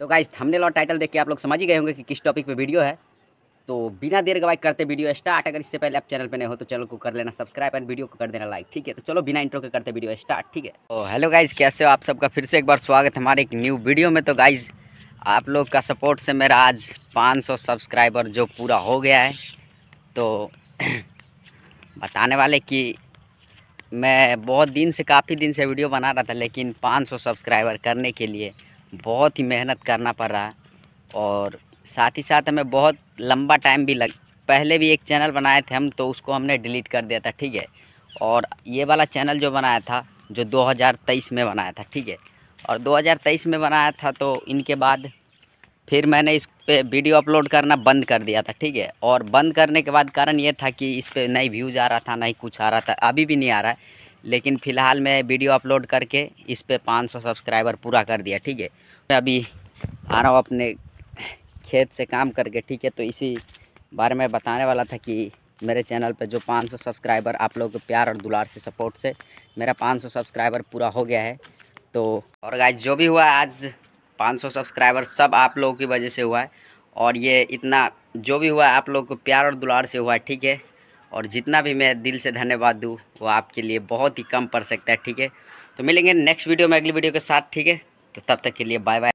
तो guys thumbnail और title देख के आप लोग समझ ही गए होंगे कि किस टॉपिक पे वीडियो है तो बिना देर गवाई करते वीडियो स्टार्ट अगर इससे पहले आप चैनल पे नहीं हो तो चैनल को कर लेना सब्सक्राइब एंड वीडियो को कर देना लाइक ठीक है तो चलो बिना इंट्रो के करते वीडियो स्टार्ट ठीक है तो हेलो गाइज कैसे हो आप सबका फिर से एक बार स्वागत है हमारे एक न्यू वीडियो में तो गाइज आप लोग का सपोर्ट से मेरा आज पाँच सब्सक्राइबर जो पूरा हो गया है तो बताने वाले कि मैं बहुत दिन से काफ़ी दिन से वीडियो बना रहा था लेकिन 500 सब्सक्राइबर करने के लिए बहुत ही मेहनत करना पड़ रहा है और साथ ही साथ हमें बहुत लंबा टाइम भी लग पहले भी एक चैनल बनाए थे हम तो उसको हमने डिलीट कर दिया था ठीक है और ये वाला चैनल जो बनाया था जो 2023 में बनाया था ठीक है और 2023 में बनाया था तो इनके बाद फिर मैंने इस पर वीडियो अपलोड करना बंद कर दिया था ठीक है और बंद करने के बाद कारण ये था कि इस पर नहीं व्यूज़ आ रहा था नहीं कुछ आ रहा था अभी भी नहीं आ रहा है लेकिन फ़िलहाल मैं वीडियो अपलोड करके इस पर पाँच सौ सब्सक्राइबर पूरा कर दिया ठीक है मैं अभी आ रहा हूँ अपने खेत से काम करके ठीक है तो इसी बारे में बताने वाला था कि मेरे चैनल पर जो 500 सब्सक्राइबर आप लोगों के प्यार और दुलार से सपोर्ट से मेरा 500 सब्सक्राइबर पूरा हो गया है तो और गाय जो भी हुआ आज 500 सब्सक्राइबर सब आप लोगों की वजह से हुआ है और ये इतना जो भी हुआ आप लोगों को प्यार और दुलार से हुआ है ठीक है और जितना भी मैं दिल से धन्यवाद दूँ वो आपके लिए बहुत ही कम पड़ सकता है ठीक है तो मिलेंगे नेक्स्ट वीडियो में अगली वीडियो के साथ ठीक है तो तब तक के लिए बाय बाय